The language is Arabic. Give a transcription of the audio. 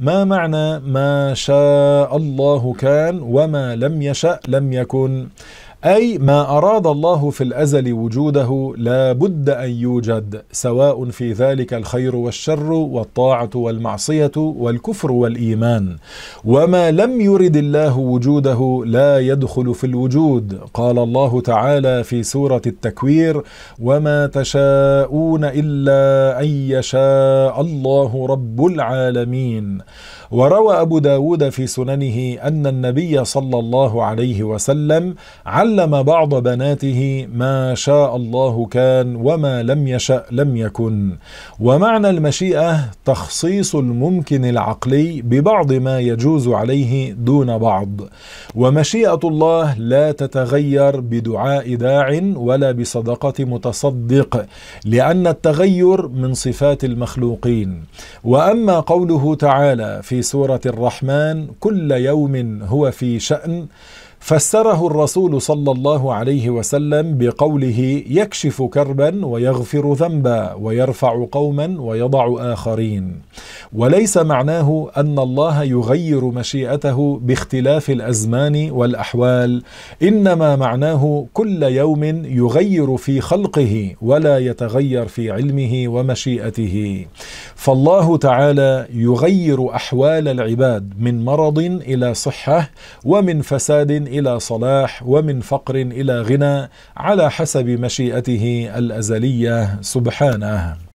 ما معنى ما شاء الله كان وما لم يشأ لم يكن أي ما أراد الله في الأزل وجوده لا بد أن يوجد سواء في ذلك الخير والشر والطاعة والمعصية والكفر والإيمان وما لم يرد الله وجوده لا يدخل في الوجود قال الله تعالى في سورة التكوير وما تشاءون إلا أن يشاء الله رب العالمين وروى أبو داود في سننه أن النبي صلى الله عليه وسلم على علم بعض بناته ما شاء الله كان وما لم يشأ لم يكن ومعنى المشيئة تخصيص الممكن العقلي ببعض ما يجوز عليه دون بعض ومشيئة الله لا تتغير بدعاء داع ولا بصدقة متصدق لأن التغير من صفات المخلوقين وأما قوله تعالى في سورة الرحمن كل يوم هو في شأن فسره الرسول صلى الله عليه وسلم بقوله يكشف كربا ويغفر ذنبا ويرفع قوما ويضع اخرين وليس معناه ان الله يغير مشيئته باختلاف الازمان والاحوال انما معناه كل يوم يغير في خلقه ولا يتغير في علمه ومشيئته فالله تعالى يغير احوال العباد من مرض الى صحه ومن فساد إلى صلاح ومن فقر إلى غنى على حسب مشيئته الأزلية سبحانه